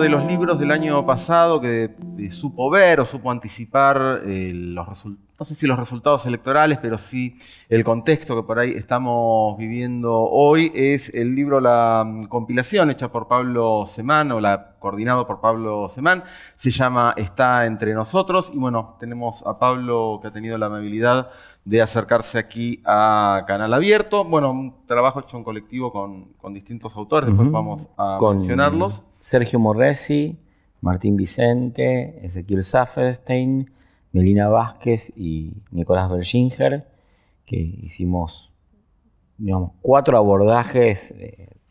de los libros del año pasado que eh, supo ver o supo anticipar eh, los resultados, no sé si los resultados electorales, pero sí el contexto que por ahí estamos viviendo hoy, es el libro La mm, compilación hecha por Pablo Semán o la coordinado por Pablo Semán, se llama Está entre nosotros y bueno, tenemos a Pablo que ha tenido la amabilidad de acercarse aquí a Canal Abierto. Bueno, un trabajo hecho en colectivo con, distintos autores, después vamos a mencionarlos. Sergio Morresi, Martín Vicente, Ezequiel Safferstein, Melina Vázquez y Nicolás Berginger, que hicimos digamos, cuatro abordajes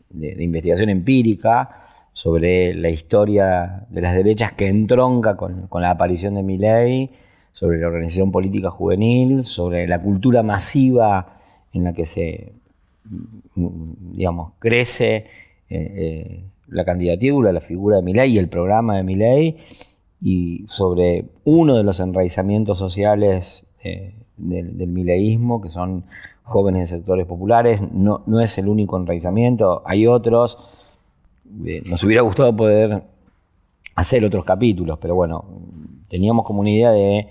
de, investigación empírica sobre la historia de las derechas que entronca con, la aparición de Milley, sobre la organización política juvenil, sobre la cultura masiva en la que se digamos, crece eh, eh, la candidatura, la figura de Milei y el programa de Milei y sobre uno de los enraizamientos sociales eh, del, mileísmo, que son jóvenes de sectores populares. No, no es el único enraizamiento, hay otros. nos hubiera gustado poder hacer otros capítulos, pero bueno, teníamos como una idea de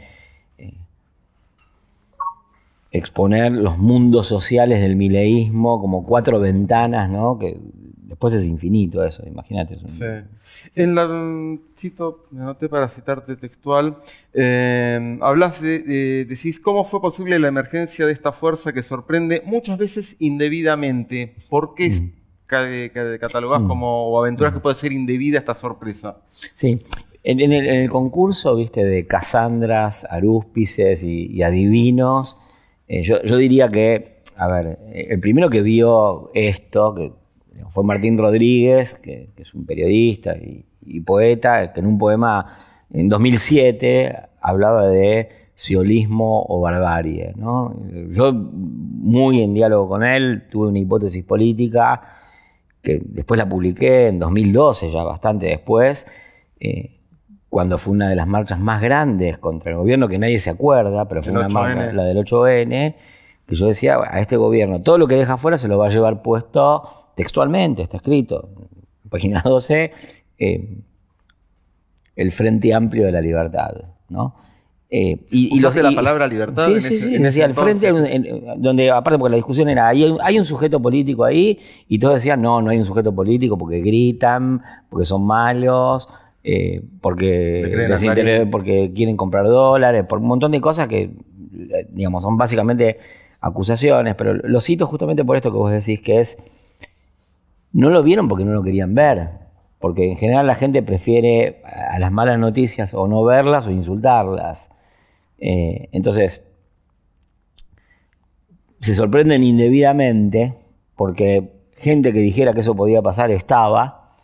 exponer los mundos sociales del mileísmo como cuatro ventanas, ¿no? Que Después es infinito eso, imagínate. Sí. En la, cito, me anoté para citarte textual, eh, hablas de, decís, ¿cómo fue posible la emergencia de esta fuerza que sorprende muchas veces indebidamente? ¿Por qué mm. catalogás mm. como aventuras mm. que puede ser indebida esta sorpresa? Sí, en, el, concurso, viste, de Casandras, Arúspices y, adivinos, eh, yo, yo, diría que, a ver, eh, el primero que vio esto, que fue Martín Rodríguez, que, es un periodista y, poeta, que en un poema en 2007 hablaba de siolismo o barbarie. Yo, muy en diálogo con él, tuve una hipótesis política que después la publiqué en 2012, ya bastante después, eh, cuando fue una de las marchas más grandes contra el gobierno, que nadie se acuerda, pero fue una marcha, la del 8N, que yo decía, a este gobierno, todo lo que deja afuera se lo va a llevar puesto textualmente, está escrito, página 12, eh, el Frente Amplio de la Libertad. ¿no? Eh, y, lo de la palabra libertad en ese, sí, en el frente, donde aparte porque la discusión era, ¿hay, hay un sujeto político ahí, y todos decían, no, no hay un sujeto político porque gritan, porque son malos, eh, porque, porque quieren comprar dólares, por un montón de cosas que, digamos, son básicamente acusaciones, pero lo cito justamente por esto que vos decís, que es no lo vieron porque no lo querían ver, porque en general la gente prefiere a las malas noticias o no verlas o insultarlas. Eh, entonces, se sorprenden indebidamente porque gente que dijera que eso podía pasar estaba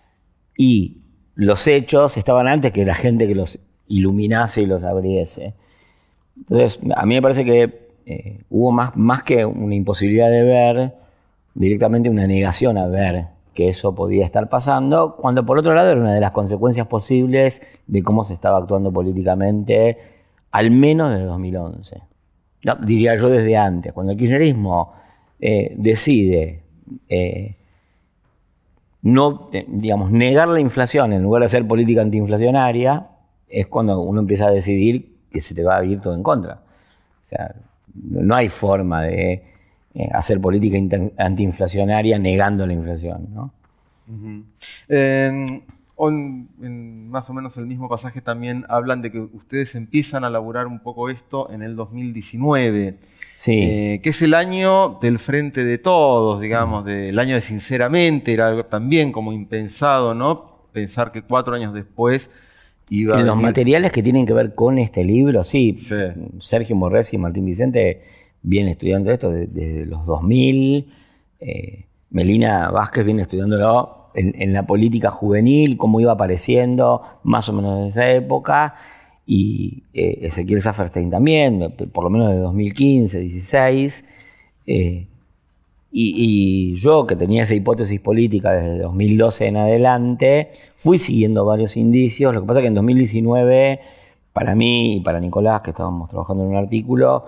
y los hechos estaban antes que la gente que los iluminase y los abriese. Entonces, a mí me parece que eh, hubo más, más que una imposibilidad de ver, directamente una negación a ver que eso podía estar pasando, cuando por otro lado era una de las consecuencias posibles de cómo se estaba actuando políticamente, al menos desde 2011. diría yo desde antes, cuando el kirchnerismo eh, decide eh, no, eh, digamos, negar la inflación en lugar de hacer política antiinflacionaria, es cuando uno empieza a decidir que se te va a ir todo en contra. O sea, no hay forma de hacer política antiinflacionaria negando la inflación. ¿no? en más o menos el mismo pasaje también hablan de que ustedes empiezan a elaborar un poco esto en el 2019. Sí. Eh, que es el año del frente de todos, digamos, mm. el año de sinceramente, era algo también como impensado, ¿no? Pensar que cuatro años después iba a. Los materiales que tienen que ver con este libro, sí. Sergio Morresi y Martín Vicente viene estudiando esto desde los 2000. Eh, Melina Vázquez viene estudiándolo en, la política juvenil, cómo iba apareciendo más o menos en esa época. Y eh, Ezequiel Saferstein también, por lo menos de 2015, 2016. Eh, y, y, yo, que tenía esa hipótesis política desde 2012 en adelante, fui siguiendo varios indicios. Lo que pasa es que en 2019, para mí y para Nicolás, que estábamos trabajando en un artículo,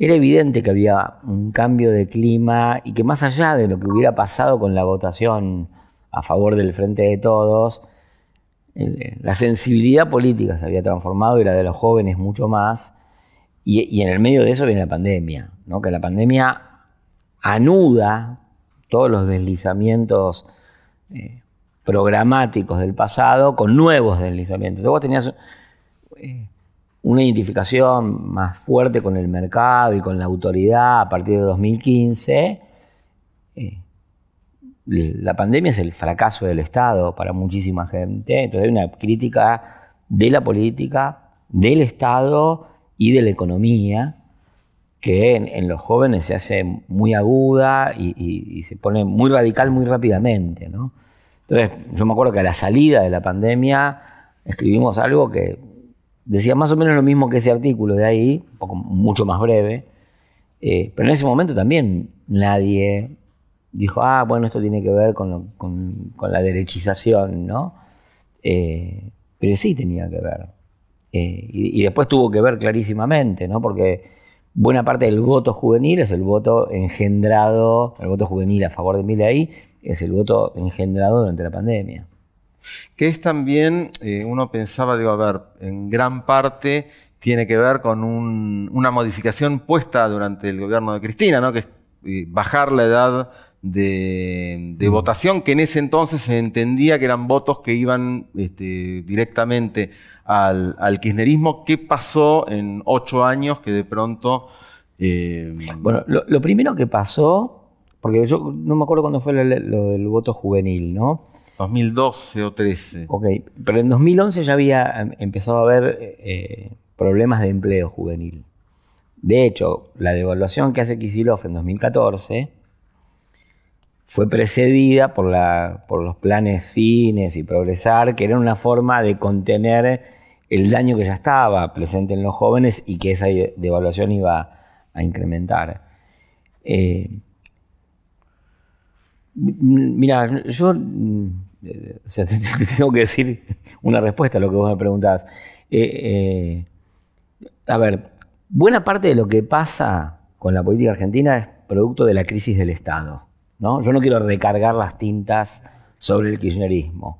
era evidente que había un cambio de clima y que más allá de lo que hubiera pasado con la votación a favor del Frente de Todos, eh, la sensibilidad política se había transformado y la de los jóvenes mucho más. Y, en el medio de eso viene la pandemia, ¿no? que la pandemia anuda todos los deslizamientos eh, programáticos del pasado con nuevos deslizamientos. vos tenías eh, una identificación más fuerte con el mercado y con la autoridad a partir de 2015. Eh, la pandemia es el fracaso del Estado para muchísima gente, entonces hay una crítica de la política, del Estado y de la economía que en, los jóvenes se hace muy aguda y, se pone muy radical muy rápidamente. Entonces yo me acuerdo que a la salida de la pandemia escribimos algo que decía más o menos lo mismo que ese artículo de ahí, mucho más breve, eh, pero en ese momento también nadie dijo, ah, bueno, esto tiene que ver con, con, la derechización, ¿no? Eh, pero sí tenía que ver. Eh, y, después tuvo que ver clarísimamente, ¿no? Porque buena parte del voto juvenil es el voto engendrado, el voto juvenil a favor de Milei es el voto engendrado durante la pandemia que es también, eh, uno pensaba, digo, a ver, en gran parte tiene que ver con una modificación puesta durante el gobierno de Cristina, ¿no? que es eh, bajar la edad de, mm. votación, que en ese entonces se entendía que eran votos que iban este, directamente al, kirchnerismo. ¿Qué pasó en ocho años que de pronto... Eh, bueno, lo, primero que pasó, porque yo no me acuerdo cuándo fue lo del voto juvenil, ¿no? 2012 o 13. Ok, pero en 2011 ya había em, empezado a haber eh, problemas de empleo juvenil. De hecho, la devaluación que hace Kisilov en 2014 fue precedida por, los planes fines y progresar, que era una forma de contener el daño que ya estaba presente en los jóvenes y que esa devaluación iba a incrementar. Eh, mira, yo mm, o sea, tengo que decir una respuesta a lo que vos me preguntabas. Eh, eh, a ver, buena parte de lo que pasa con la política argentina es producto de la crisis del Estado. ¿no? Yo no quiero recargar las tintas sobre el kirchnerismo,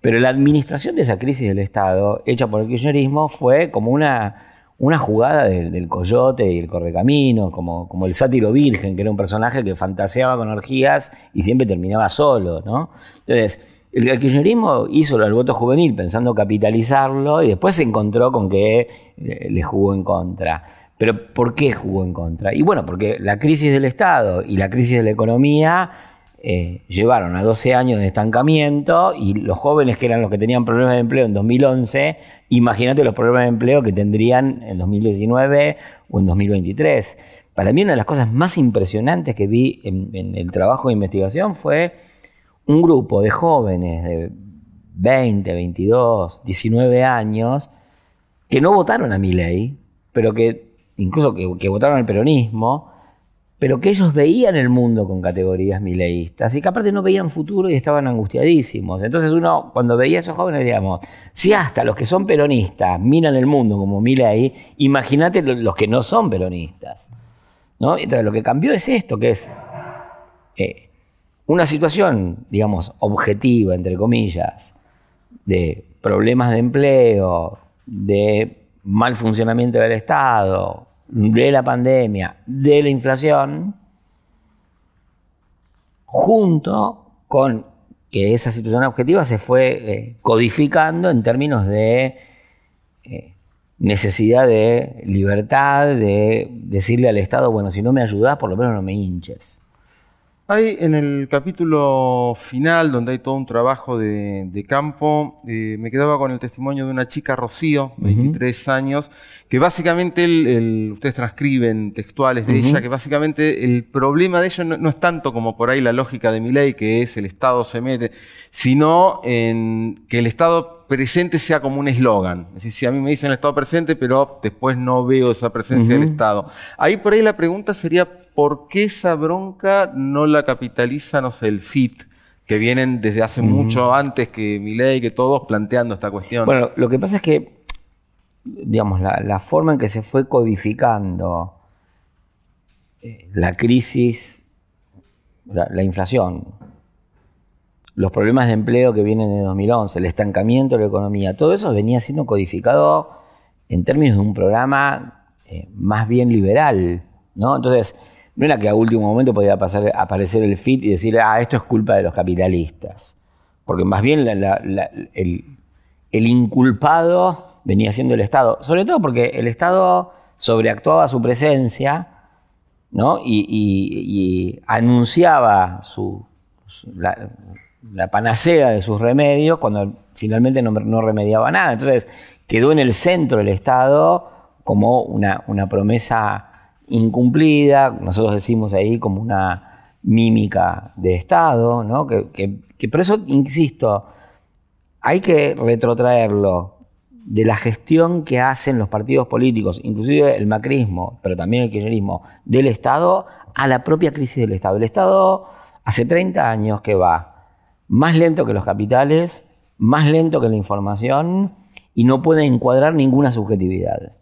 pero la administración de esa crisis del Estado, hecha por el kirchnerismo, fue como una una jugada del, coyote y el correcamino, como, como el sátiro virgen, que era un personaje que fantaseaba con orgías y siempre terminaba solo, ¿no? Entonces, el, kirchnerismo hizo el voto juvenil pensando capitalizarlo y después se encontró con que eh, le jugó en contra. Pero ¿por qué jugó en contra? Y bueno, porque la crisis del Estado y la crisis de la economía eh, llevaron a 12 años de estancamiento y los jóvenes que eran los que tenían problemas de empleo en 2011, imagínate los problemas de empleo que tendrían en 2019 o en 2023. Para mí una de las cosas más impresionantes que vi en, el trabajo de investigación fue un grupo de jóvenes de 20, 22, 19 años que no votaron a mi ley, pero que incluso que votaron al peronismo, pero que ellos veían el mundo con categorías mileístas y que aparte no veían futuro y estaban angustiadísimos. Entonces uno, cuando veía a esos jóvenes, digamos, si hasta los que son peronistas miran el mundo como Milei, imagínate los que no son peronistas. ¿no? Entonces lo que cambió es esto, que es eh, una situación, digamos, objetiva, entre comillas, de problemas de empleo, de mal funcionamiento del Estado, de la pandemia, de la inflación, junto con que esa situación objetiva se fue eh, codificando en términos de eh, necesidad de libertad, de decirle al Estado, bueno, si no me ayudas, por lo menos no me hinches. Ahí en el capítulo final, donde hay todo un trabajo de, campo, eh, me quedaba con el testimonio de una chica, Rocío, 23 años, que básicamente, ustedes transcriben textuales de ella, que básicamente el problema de ella no, es tanto como por ahí la lógica de mi ley, que es el Estado se mete, sino en que el Estado presente sea como un eslogan. Es decir, si a mí me dicen el Estado presente, pero después no veo esa presencia del Estado. Ahí por ahí la pregunta sería ¿por qué esa bronca no la capitaliza, no el FIT? Que vienen desde hace mucho antes que Milei, que todos planteando esta cuestión. Bueno, lo que pasa es que, digamos, la, forma en que se fue codificando eh, la crisis, la, inflación, los problemas de empleo que vienen de 2011, el estancamiento de la economía, todo eso venía siendo codificado en términos de un programa eh, más bien liberal, ¿no? Entonces, no era que a último momento podía pasar, aparecer el FIT y decir, ah, esto es culpa de los capitalistas. Porque más bien el, inculpado venía siendo el Estado. Sobre todo porque el Estado sobreactuaba su presencia ¿no? y, anunciaba su, la, panacea de sus remedios cuando finalmente no, remediaba nada. Entonces quedó en el centro el Estado como una, una promesa incumplida, nosotros decimos ahí como una mímica de Estado, ¿no? Que, por eso, insisto, hay que retrotraerlo de la gestión que hacen los partidos políticos, inclusive el macrismo, pero también el kirchnerismo, del Estado a la propia crisis del Estado. El Estado hace 30 años que va más lento que los capitales, más lento que la información y no puede encuadrar ninguna subjetividad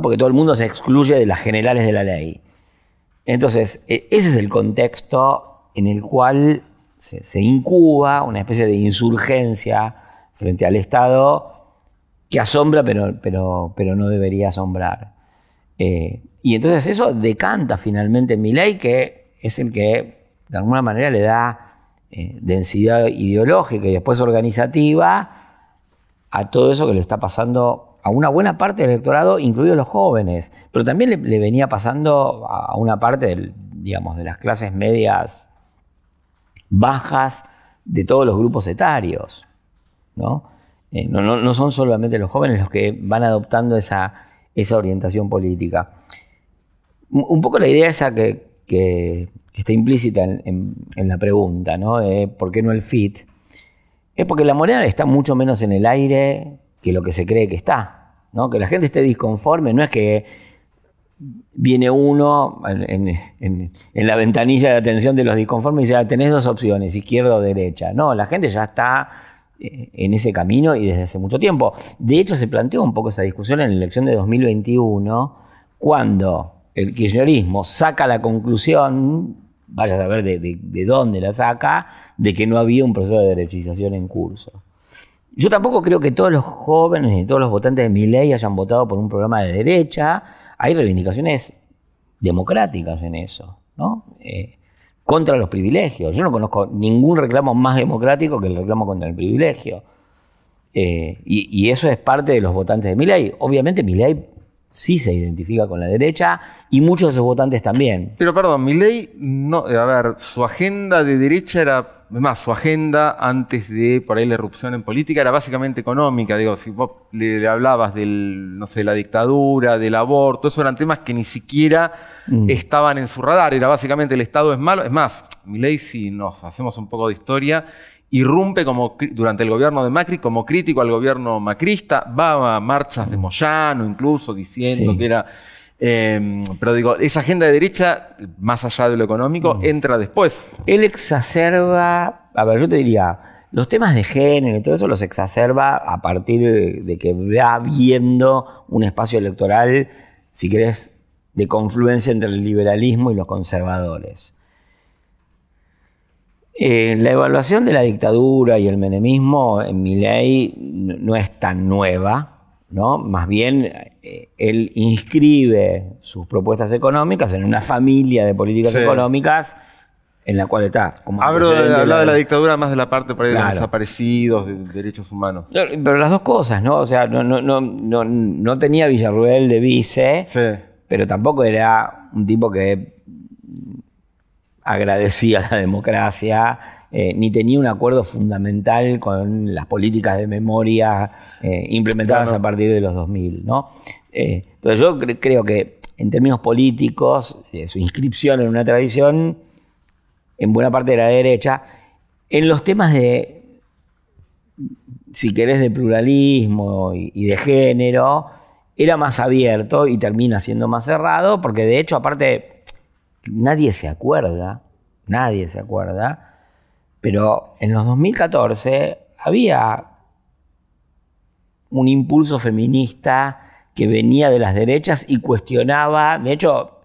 porque todo el mundo se excluye de las generales de la ley. Entonces, e, ese es el contexto en el cual se, incuba una especie de insurgencia frente al Estado que asombra, pero, pero, pero no debería asombrar. Eh, y entonces eso decanta finalmente mi ley, que es el que de alguna manera le da eh, densidad ideológica y después organizativa a todo eso que le está pasando a una buena parte del electorado, incluidos los jóvenes, pero también le, venía pasando a una parte, digamos, de las clases medias bajas de todos los grupos etarios, ¿no? Eh, no, son solamente los jóvenes los que van adoptando esa, orientación política. Un poco la idea esa que, está implícita en, la pregunta, ¿no? ¿Por qué no el FIT? Es porque la moneda está mucho menos en el aire que lo que se cree que está. Que la gente esté disconforme no es que viene uno en, la ventanilla de atención de los disconformes y dice, ah, tenés dos opciones, izquierda o derecha. No, la gente ya está eh, en ese camino y desde hace mucho tiempo. De hecho, se planteó un poco esa discusión en la elección de 2021, cuando el kirchnerismo saca la conclusión, vaya a saber de dónde la saca, de que no había un proceso de derechización en curso. Yo tampoco creo que todos los jóvenes y todos los votantes de mi ley hayan votado por un programa de derecha. Hay reivindicaciones democráticas en eso, ¿no? Eh, contra los privilegios. Yo no conozco ningún reclamo más democrático que el reclamo contra el privilegio. Eh, y, eso es parte de los votantes de mi ley. Obviamente mi ley sí se identifica con la derecha y muchos de sus votantes también. Pero perdón, ley no, a ver, su agenda de derecha era es más, su agenda antes de por ahí la erupción en política era básicamente económica. Digo, si vos le, hablabas de no sé, la dictadura, del aborto, eso eran temas que ni siquiera mm. estaban en su radar. Era básicamente el Estado es malo. Es más, Milei, si nos hacemos un poco de historia, irrumpe como, durante el gobierno de Macri como crítico al gobierno macrista, va a marchas de Moyano incluso diciendo que era Em, pero digo, esa agenda de derecha, más allá de lo económico, entra después. Él exacerba, a ver, yo te diría, los temas de género y todo eso los exacerba a partir de, que va viendo un espacio electoral, si querés, de confluencia entre el liberalismo y los conservadores. Eh, la evaluación de la dictadura y el menemismo en mi ley no es tan nueva. ¿no? Más bien, eh, él inscribe sus propuestas económicas en una familia de políticas económicas en la cual está. Como Hablo de, la, dictadura más de la parte para de los desaparecidos, de, derechos humanos. Pero las dos cosas, ¿no? O sea, no, tenía Villarruel de vice, pero tampoco era un tipo que agradecía la democracia eh, ni tenía un acuerdo fundamental con las políticas de memoria eh, implementadas a partir de los 2000. Eh, entonces yo creo que en términos políticos, su inscripción en una tradición, en buena parte de la derecha, en los temas de, si querés, de pluralismo y de género, era más abierto y termina siendo más cerrado, porque de hecho, aparte, nadie se acuerda, nadie se acuerda pero en los 2014 había un impulso feminista que venía de las derechas y cuestionaba, de hecho,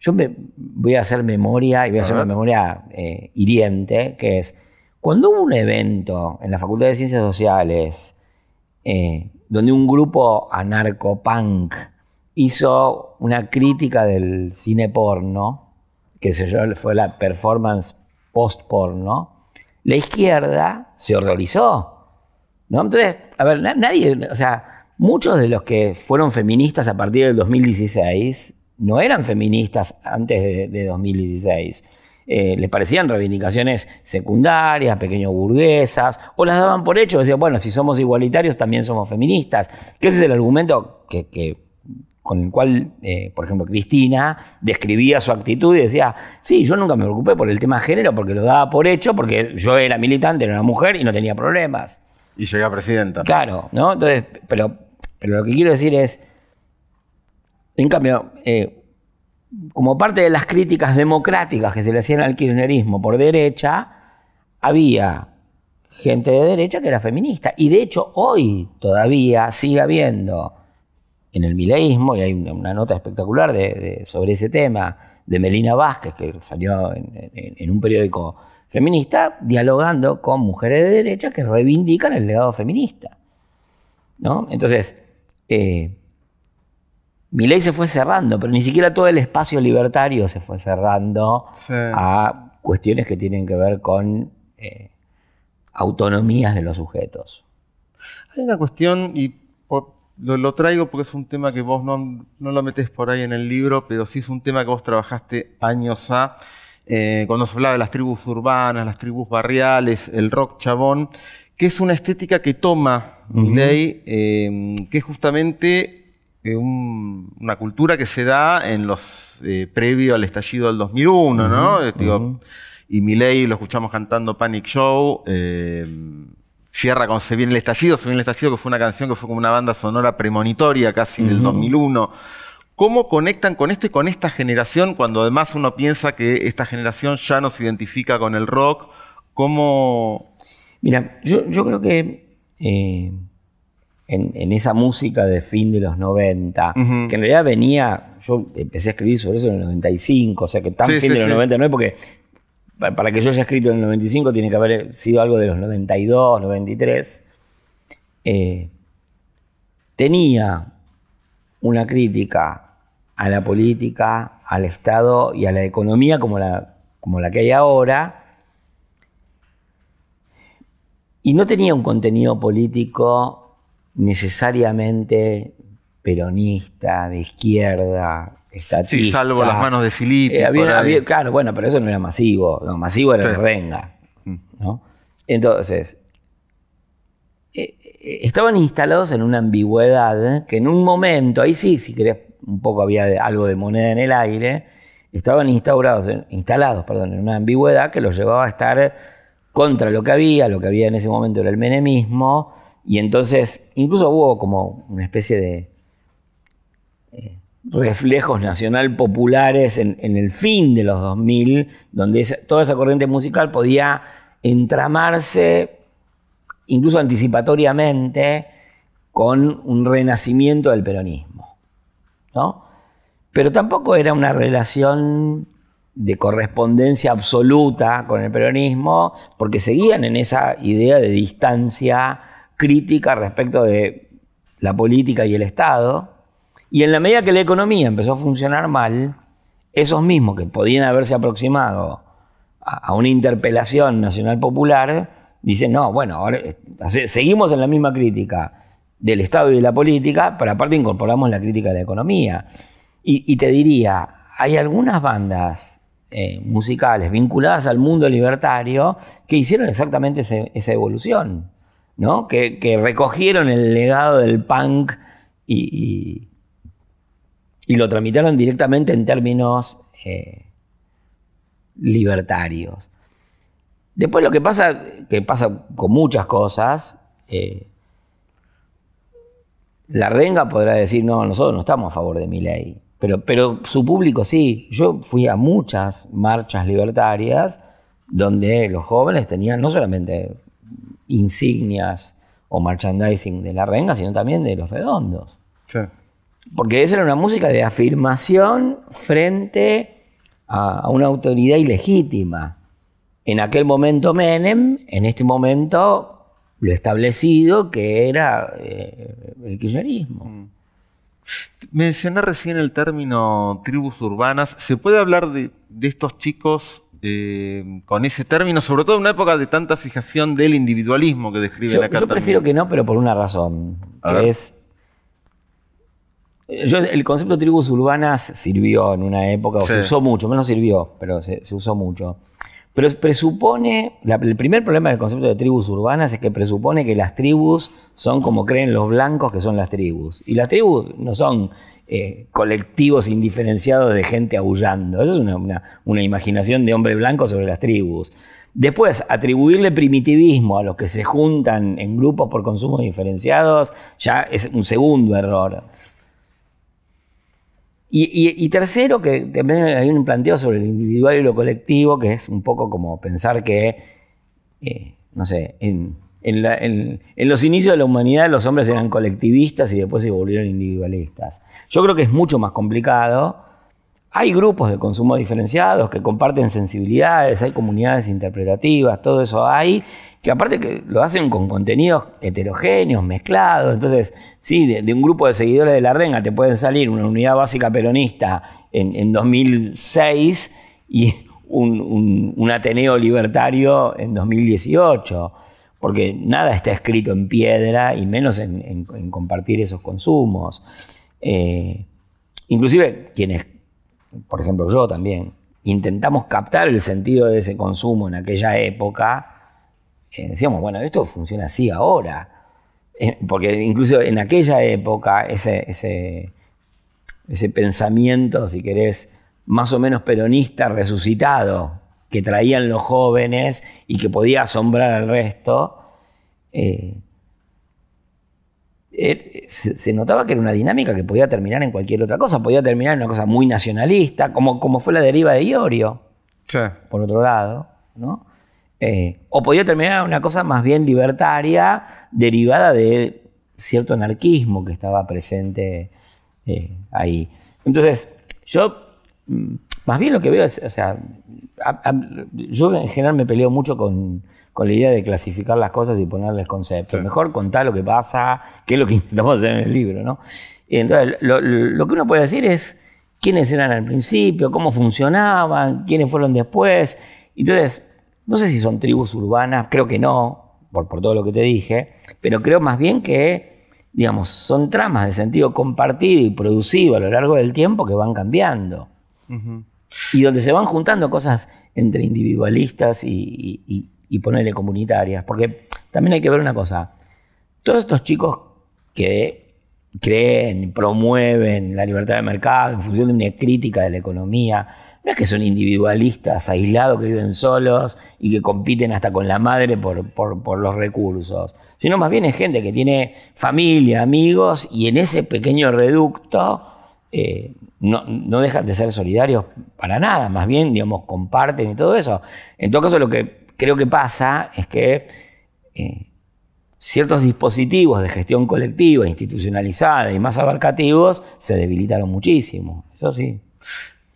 yo me, voy a hacer memoria y voy a hacer una memoria eh, hiriente, que es, cuando hubo un evento en la Facultad de Ciencias Sociales, eh, donde un grupo anarcopunk hizo una crítica del cine porno, que se fue la performance post-porno, la izquierda se horrorizó. ¿no? Entonces, a ver, nadie, o sea, muchos de los que fueron feministas a partir del 2016 no eran feministas antes de, 2016. Eh, les parecían reivindicaciones secundarias, pequeño burguesas, o las daban por hecho, decían, bueno, si somos igualitarios también somos feministas, que ese es el argumento que con el cual, eh, por ejemplo, Cristina describía su actitud y decía, sí, yo nunca me preocupé por el tema de género porque lo daba por hecho, porque yo era militante, era una mujer y no tenía problemas. Y llegué a presidenta. Claro, ¿no? Entonces, pero, lo que quiero decir es, en cambio, eh, como parte de las críticas democráticas que se le hacían al kirchnerismo por derecha, había gente de derecha que era feminista. Y de hecho, hoy todavía sigue habiendo en el mileísmo, y hay una, nota espectacular sobre ese tema de Melina Vázquez, que salió en, un periódico feminista, dialogando con mujeres de derecha que reivindican el legado feminista. ¿no? Entonces, eh, mi se fue cerrando, pero ni siquiera todo el espacio libertario se fue cerrando a cuestiones que tienen que ver con eh, autonomías de los sujetos. Hay una cuestión, y lo, traigo porque es un tema que vos no, lo metes por ahí en el libro, pero sí es un tema que vos trabajaste años a, eh, cuando se hablaba de las tribus urbanas, las tribus barriales, el rock chabón, que es una estética que toma Miley, em, que es justamente eh, una cultura que se da en los eh, previo al estallido del 2001, ¿no? Y Miley lo escuchamos cantando Panic Show em, cierra con Se viene el estallido, Se viene el estallido, que fue una canción que fue como una banda sonora premonitoria casi del 2001. ¿Cómo conectan con esto y con esta generación cuando además uno piensa que esta generación ya no se identifica con el rock? ¿Cómo...? Mira, yo, creo que eh, en, esa música de fin de los 90, que en realidad venía, yo empecé a escribir sobre eso en el 95, o sea que tan fin de los 90 no es porque para que yo haya escrito en el 95 tiene que haber eh, sido algo de los 92, 93, eh, tenía una crítica a la política, al Estado y a la economía como la, como la que hay ahora, y no tenía un contenido político necesariamente peronista, de izquierda, Sí, salvo las manos de Filipe. Eh, claro, bueno, pero eso no era masivo. Lo masivo era el renga. Mm. Entonces, eh, eh, estaban instalados en una ambigüedad que en un momento, ahí sí, si querés, un poco había algo de moneda en el aire, estaban instaurados, instalados perdón, en una ambigüedad que los llevaba a estar contra lo que había, lo que había en ese momento era el menemismo, y entonces incluso hubo como una especie de reflejos nacional populares en, el fin de los 2000, donde toda esa corriente musical podía entramarse incluso anticipatoriamente con un renacimiento del peronismo. Pero tampoco era una relación de correspondencia absoluta con el peronismo, porque seguían en esa idea de distancia crítica respecto de la política y el Estado y en la medida que la economía empezó a funcionar mal, esos mismos que podían haberse aproximado a, una interpelación nacional popular, dicen, no, bueno, ahora seguimos en la misma crítica del Estado y de la política, pero aparte incorporamos la crítica de la economía. Y, te diría, hay algunas bandas eh, musicales vinculadas al mundo libertario que hicieron exactamente esa evolución, ¿no? Que, recogieron el legado del punk y y lo tramitaron directamente en términos eh, libertarios. Después lo que pasa, que pasa con muchas cosas, eh, la renga podrá decir, no, nosotros no estamos a favor de mi ley, pero, pero su público sí. Yo fui a muchas marchas libertarias donde los jóvenes tenían no solamente insignias o merchandising de la renga, sino también de los redondos. Sí. Porque esa era una música de afirmación frente a, una autoridad ilegítima. En aquel momento Menem, en este momento lo establecido que era eh, el kirchnerismo. Mm. recién el término tribus urbanas. ¿Se puede hablar de, estos chicos eh, con ese término, sobre todo en una época de tanta fijación del individualismo que describe la Cataluña. Yo prefiero que no, pero por una razón, que es el concepto de tribus urbanas sirvió en una época, o se usó mucho, menos sirvió, pero se, usó mucho. Pero presupone, el primer problema del concepto de tribus urbanas es que presupone que las tribus son como creen los blancos que son las tribus. Y las tribus no son eh, colectivos indiferenciados de gente aullando. Esa es una, imaginación de hombre blanco sobre las tribus. Después, atribuirle primitivismo a los que se juntan en grupos por consumos diferenciados ya es un segundo error. Y, tercero, que también hay un planteo sobre lo individual y lo colectivo, que es un poco como pensar que, eh, no sé, en, los inicios de la humanidad los hombres eran colectivistas y después se volvieron individualistas. Yo creo que es mucho más complicado hay grupos de consumo diferenciados que comparten sensibilidades, hay comunidades interpretativas, todo eso hay, que aparte que lo hacen con contenidos heterogéneos, mezclados. Entonces, sí, de, un grupo de seguidores de la renga te pueden salir una unidad básica peronista en, 2006 y un, Ateneo libertario en 2018 porque nada está escrito en piedra y menos en, compartir esos consumos. Eh, inclusive quienes por ejemplo yo también, intentamos captar el sentido de ese consumo en aquella época, eh, decíamos, bueno, esto funciona así ahora, eh, porque incluso en aquella época ese, ese, pensamiento, si querés, más o menos peronista resucitado que traían los jóvenes y que podía asombrar al resto, eh, se, notaba que era una dinámica que podía terminar en cualquier otra cosa, podía terminar en una cosa muy nacionalista, como, como fue la deriva de Iorio, por otro lado, eh, o podía terminar en una cosa más bien libertaria, derivada de cierto anarquismo que estaba presente eh, ahí. Entonces, yo, mm, más bien lo que veo es, o sea, yo en general me peleo mucho con, con la idea de clasificar las cosas y ponerles conceptos. Mejor contar lo que pasa, qué es lo que intentamos hacer en el libro, ¿no? entonces, lo, que uno puede decir es quiénes eran al principio, cómo funcionaban, quiénes fueron después. Entonces, no sé si son tribus urbanas, creo que no, por, todo lo que te dije, pero creo más bien que, digamos, son tramas de sentido compartido y producido a lo largo del tiempo que van cambiando. Y donde se van juntando cosas entre individualistas y y ponerle comunitarias. Porque también hay que ver una cosa. Todos estos chicos que creen, y promueven la libertad de mercado en función de una crítica de la economía, no es que son individualistas, aislados, que viven solos y que compiten hasta con la madre por, los recursos, sino más bien es gente que tiene familia, amigos, y en ese pequeño reducto eh, no dejan de ser solidarios para nada, más bien, digamos, comparten y todo eso. En todo caso, lo que creo que pasa es que eh, ciertos dispositivos de gestión colectiva, institucionalizada y más abarcativos se debilitaron muchísimo. Eso sí.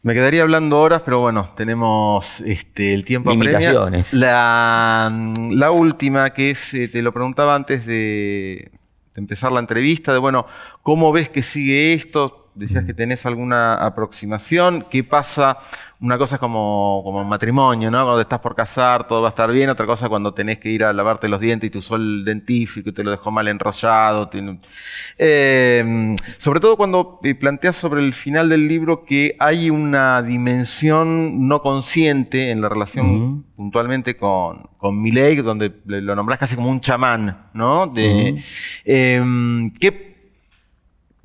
Me quedaría hablando horas, pero bueno, tenemos este, el tiempo Limitaciones. La, última, que es, eh, te lo preguntaba antes de, de empezar la entrevista, de bueno, ¿cómo ves que sigue esto? decías que tenés alguna aproximación. ¿Qué pasa? Una cosa es como, como matrimonio, ¿no? Cuando estás por casar, todo va a estar bien. Otra cosa cuando tenés que ir a lavarte los dientes y te usó el dentífico y te lo dejó mal enrollado. Em, sobre todo cuando eh, planteas sobre el final del libro que hay una dimensión no consciente en la relación puntualmente con, con donde lo nombrás casi como un chamán, ¿no? De, pasa?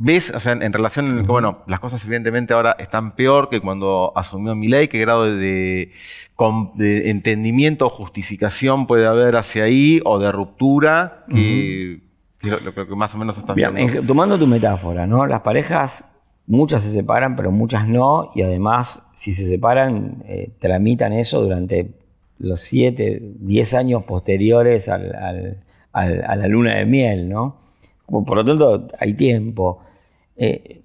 ¿Ves, o sea, en relación en bueno, las cosas evidentemente ahora están peor que cuando asumió mi ley, qué grado de, entendimiento o justificación puede haber hacia ahí o de ruptura? Que, lo, que más o menos está Bien, eh, Tomando tu metáfora, ¿no? Las parejas, muchas se separan, pero muchas no, y además, si se separan, eh, tramitan eso durante los 7, 10 años posteriores a la luna de miel, ¿no? Por lo tanto, hay tiempo. Eh,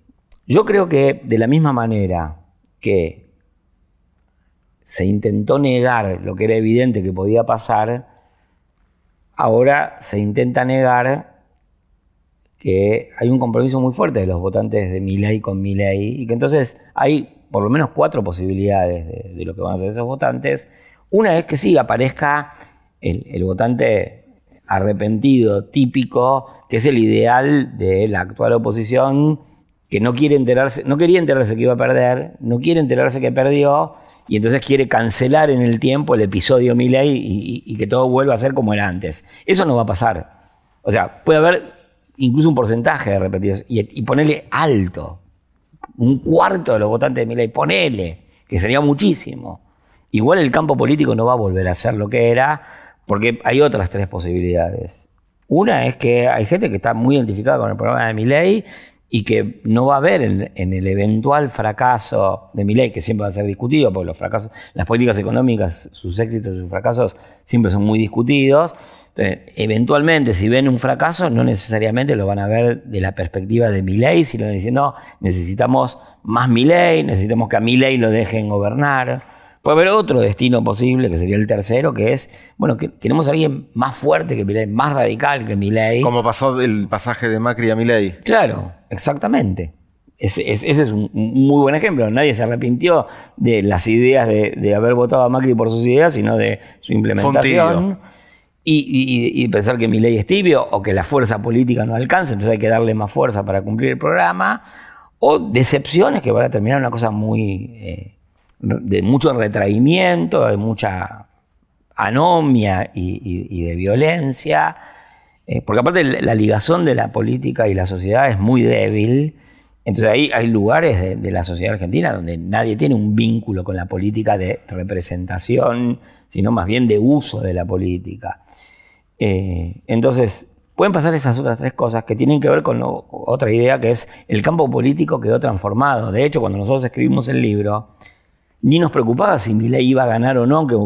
yo creo que de la misma manera que se intentó negar lo que era evidente que podía pasar, ahora se intenta negar que hay un compromiso muy fuerte de los votantes de ley con ley y que entonces hay por lo menos cuatro posibilidades de, lo que van a hacer esos votantes. Una es que sí aparezca el votante arrepentido típico, que es el ideal de la actual oposición, que no quiere enterarse, no quería enterarse que iba a perder, no quiere enterarse que perdió, y entonces quiere cancelar en el tiempo el episodio Milley y, que todo vuelva a ser como era antes. Eso no va a pasar. O sea, puede haber incluso un porcentaje de repetidos y, ponele ponerle alto, un cuarto de los votantes de Milley, ponele, que sería muchísimo. Igual el campo político no va a volver a ser lo que era, porque hay otras tres posibilidades. Una es que hay gente que está muy identificada con el programa de ley y que no va a ver en, el eventual fracaso de ley, que siempre va a ser discutido, porque los fracasos, las políticas económicas, sus éxitos y sus fracasos siempre son muy discutidos. eventualmente, si ven un fracaso, no necesariamente lo van a ver de la perspectiva de ley, sino diciendo, necesitamos más ley, necesitamos que a ley lo dejen gobernar. Puede haber otro destino posible, que sería el tercero, que es, bueno, que tenemos a alguien más fuerte que Milei, más radical que Milei. Como pasó el pasaje de Macri a Milei. Claro, exactamente. Ese, es un muy buen ejemplo. Nadie se arrepintió de las ideas de, haber votado a Macri por sus ideas, sino de su implementación. Y, pensar que mi es tibio o que la fuerza política no alcanza, entonces hay que darle más fuerza para cumplir el programa. O decepciones que van a terminar una cosa muy eh, de mucho retraimiento, de mucha anomia y, de violencia, eh, porque aparte la ligación de la política y la sociedad es muy débil, entonces ahí hay lugares de, la sociedad argentina donde nadie tiene un vínculo con la política de representación, sino más bien de uso de la política. Eh, entonces, pueden pasar esas otras tres cosas que tienen que ver con otra idea que es el campo político quedó transformado. De hecho, cuando nosotros escribimos el libro, ni nos preocupaba si ley iba a ganar o no, que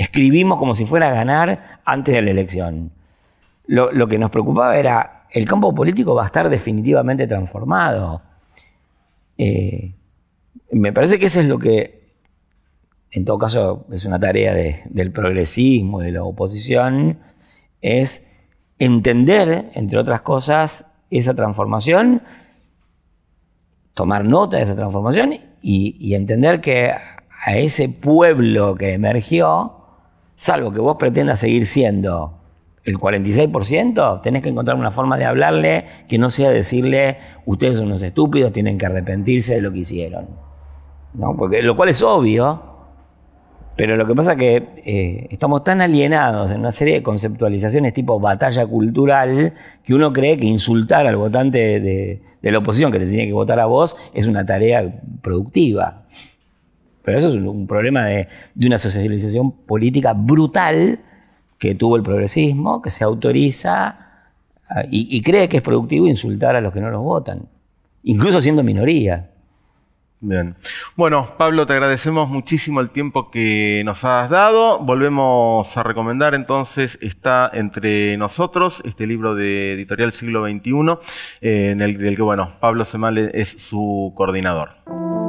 escribimos como si fuera a ganar antes de la elección. Lo, que nos preocupaba era, el campo político va a estar definitivamente transformado. Eh, me parece que eso es lo que, en todo caso, es una tarea del progresismo, de la oposición, es entender, entre otras cosas, esa transformación, tomar nota de esa transformación y, entender que a ese pueblo que emergió, salvo que vos pretendas seguir siendo el 46%, tenés que encontrar una forma de hablarle que no sea decirle, ustedes son unos estúpidos, tienen que arrepentirse de lo que hicieron. ¿No? Porque, lo cual es obvio, pero lo que pasa es que eh, estamos tan alienados en una serie de conceptualizaciones tipo batalla cultural que uno cree que insultar al votante de, la oposición que te tiene que votar a vos es una tarea productiva. Pero eso es un, problema de, una socialización política brutal que tuvo el progresismo, que se autoriza ah, y, y cree que es productivo insultar a los que no los votan, incluso siendo minoría. Bien. Bueno, Pablo, te agradecemos muchísimo el tiempo que nos has dado. Volvemos a recomendar entonces, está entre nosotros este libro de Editorial Siglo XXI, eh, en el, del que, bueno, Pablo Semale es su coordinador.